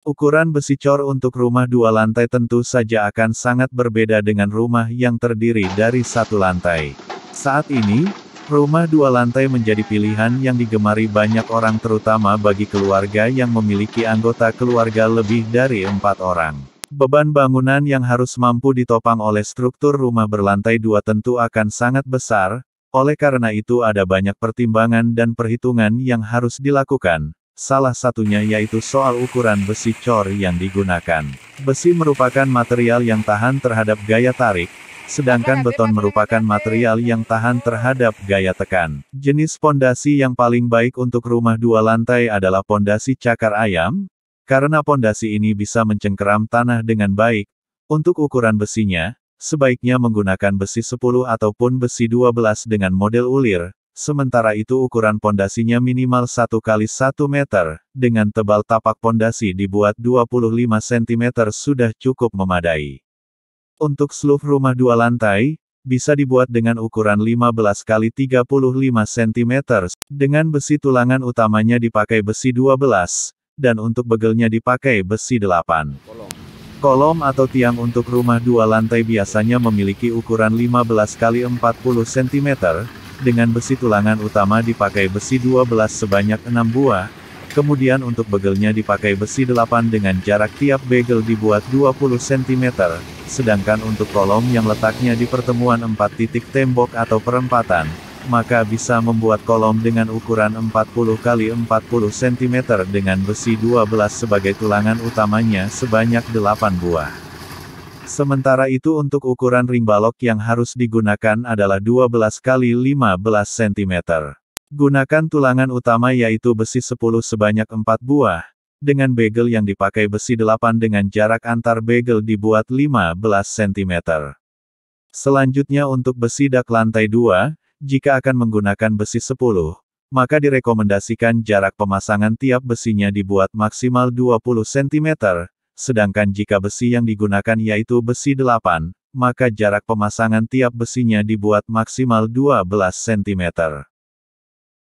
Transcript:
Ukuran besi cor untuk rumah dua lantai tentu saja akan sangat berbeda dengan rumah yang terdiri dari satu lantai. Saat ini, rumah dua lantai menjadi pilihan yang digemari banyak orang terutama bagi keluarga yang memiliki anggota keluarga lebih dari empat orang. Beban bangunan yang harus mampu ditopang oleh struktur rumah berlantai dua tentu akan sangat besar, oleh karena itu ada banyak pertimbangan dan perhitungan yang harus dilakukan, Salah satunya yaitu soal ukuran besi cor yang digunakan. Besi merupakan material yang tahan terhadap gaya tarik, sedangkan beton merupakan material yang tahan terhadap gaya tekan. Jenis pondasi yang paling baik untuk rumah dua lantai adalah pondasi cakar ayam, karena pondasi ini bisa mencengkeram tanah dengan baik. Untuk ukuran besinya, sebaiknya menggunakan besi 10 ataupun besi 12 dengan model ulir, sementara itu ukuran pondasinya minimal 1 kali 1 meter, dengan tebal tapak pondasi dibuat 25 cm sudah cukup memadai. Untuk sluf rumah dua lantai, bisa dibuat dengan ukuran 15 kali 35 cm, dengan besi tulangan utamanya dipakai besi 12, dan untuk begelnya dipakai besi 8. Kolom atau tiang untuk rumah dua lantai biasanya memiliki ukuran 15 kali 40 cm, dengan besi tulangan utama dipakai besi 12 sebanyak 6 buah, kemudian untuk begelnya dipakai besi 8 dengan jarak tiap begel dibuat 20 cm, sedangkan untuk kolom yang letaknya di pertemuan 4 titik tembok atau perempatan, maka bisa membuat kolom dengan ukuran 40 x 40 cm dengan besi 12 sebagai tulangan utamanya sebanyak 8 buah. Sementara itu untuk ukuran ring balok yang harus digunakan adalah 12 kali 15 cm. Gunakan tulangan utama yaitu besi 10 sebanyak 4 buah, dengan begel yang dipakai besi 8 dengan jarak antar begel dibuat 15 cm. Selanjutnya untuk besi dak lantai 2, jika akan menggunakan besi 10, maka direkomendasikan jarak pemasangan tiap besinya dibuat maksimal 20 cm, sedangkan jika besi yang digunakan yaitu besi 8, maka jarak pemasangan tiap besinya dibuat maksimal 12 cm.